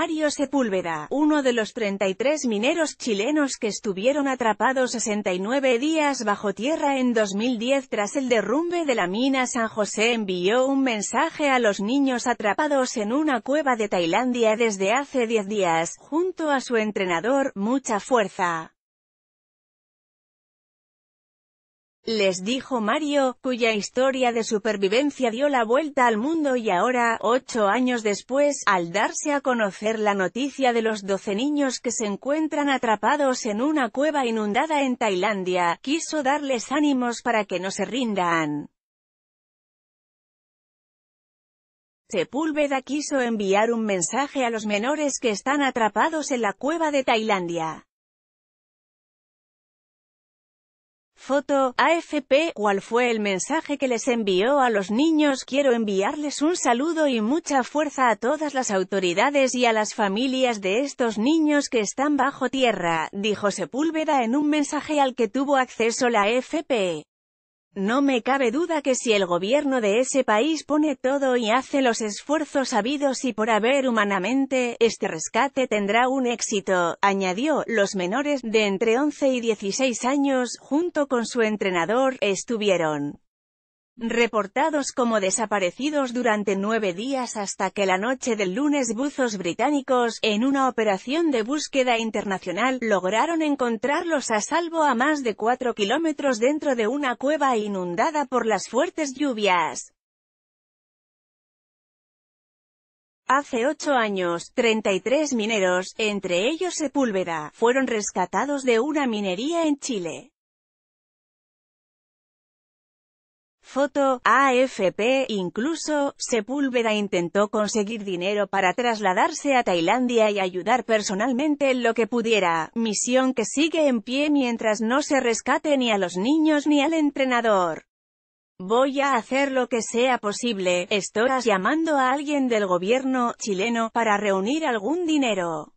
Mario Sepúlveda, uno de los 33 mineros chilenos que estuvieron atrapados 69 días bajo tierra en 2010 tras el derrumbe de la mina San José envió un mensaje a los niños atrapados en una cueva de Tailandia desde hace 10 días, junto a su entrenador, mucha fuerza. Les dijo Mario, cuya historia de supervivencia dio la vuelta al mundo y ahora, ocho años después, al darse a conocer la noticia de los doce niños que se encuentran atrapados en una cueva inundada en Tailandia, quiso darles ánimos para que no se rindan. Sepúlveda quiso enviar un mensaje a los menores que están atrapados en la cueva de Tailandia. Foto, AFP, ¿cuál fue el mensaje que les envió a los niños? Quiero enviarles un saludo y mucha fuerza a todas las autoridades y a las familias de estos niños que están bajo tierra, dijo Sepúlveda en un mensaje al que tuvo acceso la AFP. No me cabe duda que si el gobierno de ese país pone todo y hace los esfuerzos habidos y por haber humanamente, este rescate tendrá un éxito, añadió. Los menores, de entre 11 y 16 años, junto con su entrenador, estuvieron reportados como desaparecidos durante nueve días hasta que la noche del lunes buzos británicos, en una operación de búsqueda internacional, lograron encontrarlos a salvo a más de cuatro kilómetros dentro de una cueva inundada por las fuertes lluvias. Hace ocho años, 33 mineros, entre ellos Sepúlveda, fueron rescatados de una minería en Chile. Foto, AFP, incluso, Sepúlveda intentó conseguir dinero para trasladarse a Tailandia y ayudar personalmente en lo que pudiera, misión que sigue en pie mientras no se rescate ni a los niños ni al entrenador. Voy a hacer lo que sea posible, estoras llamando a alguien del gobierno chileno para reunir algún dinero.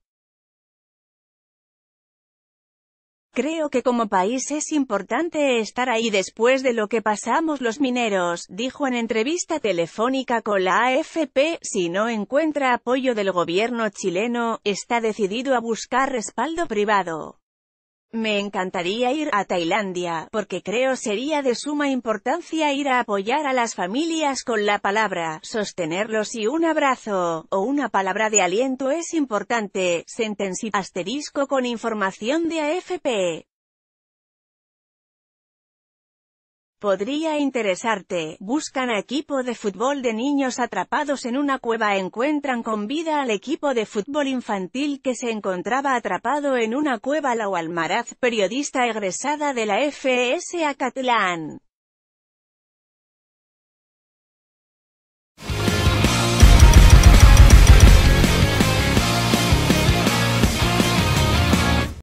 Creo que como país es importante estar ahí después de lo que pasamos los mineros, dijo en entrevista telefónica con la AFP, si no encuentra apoyo del gobierno chileno, está decidido a buscar respaldo privado. Me encantaría ir a Tailandia, porque creo sería de suma importancia ir a apoyar a las familias con la palabra, sostenerlos y un abrazo, o una palabra de aliento es importante, sentenci asterisco con información de AFP. Podría interesarte, buscan a equipo de fútbol de niños atrapados en una cueva encuentran con vida al equipo de fútbol infantil que se encontraba atrapado en una cueva La Almaraz, periodista egresada de la FS e Acatlán.